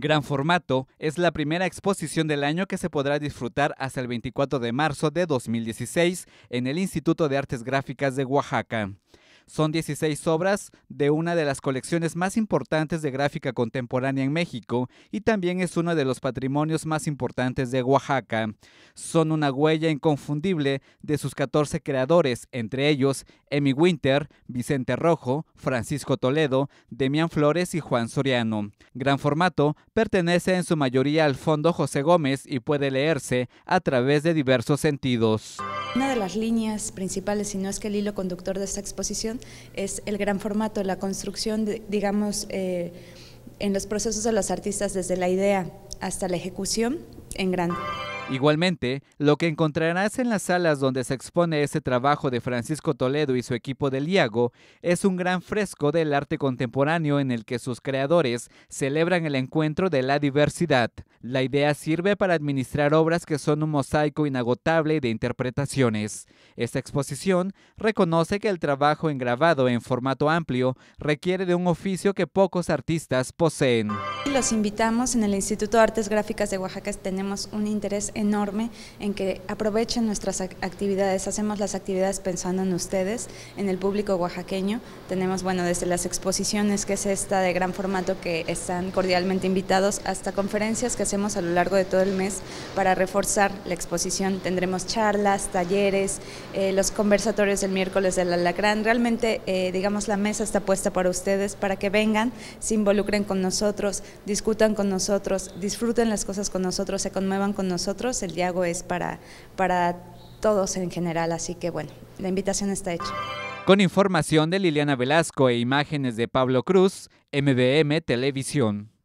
Gran Formato es la primera exposición del año que se podrá disfrutar hasta el 24 de marzo de 2016 en el Instituto de Artes Gráficas de Oaxaca. Son 16 obras de una de las colecciones más importantes de gráfica contemporánea en México y también es uno de los patrimonios más importantes de Oaxaca. Son una huella inconfundible de sus 14 creadores, entre ellos Emi Winter, Vicente Rojo, Francisco Toledo, Demián Flores y Juan Soriano. Gran formato pertenece en su mayoría al Fondo José Gómez y puede leerse a través de diversos sentidos líneas principales, si no es que el hilo conductor de esta exposición es el gran formato, la construcción, de, digamos, eh, en los procesos de los artistas desde la idea hasta la ejecución en grande. Igualmente, lo que encontrarás en las salas donde se expone ese trabajo de Francisco Toledo y su equipo de liago es un gran fresco del arte contemporáneo en el que sus creadores celebran el encuentro de la diversidad. La idea sirve para administrar obras que son un mosaico inagotable de interpretaciones. Esta exposición reconoce que el trabajo engravado en formato amplio requiere de un oficio que pocos artistas poseen. Los invitamos en el Instituto de Artes Gráficas de Oaxaca, tenemos un interés enorme en que aprovechen nuestras actividades. Hacemos las actividades pensando en ustedes, en el público oaxaqueño. Tenemos, bueno, desde las exposiciones, que es esta de gran formato que están cordialmente invitados, hasta conferencias que hacemos a lo largo de todo el mes para reforzar la exposición. Tendremos charlas, talleres, eh, los conversatorios del miércoles del Alacrán. Realmente, eh, digamos, la mesa está puesta para ustedes, para que vengan, se involucren con nosotros, discutan con nosotros, disfruten las cosas con nosotros, se conmuevan con nosotros el Diago es para, para todos en general, así que bueno, la invitación está hecha. Con información de Liliana Velasco e imágenes de Pablo Cruz, MBM Televisión.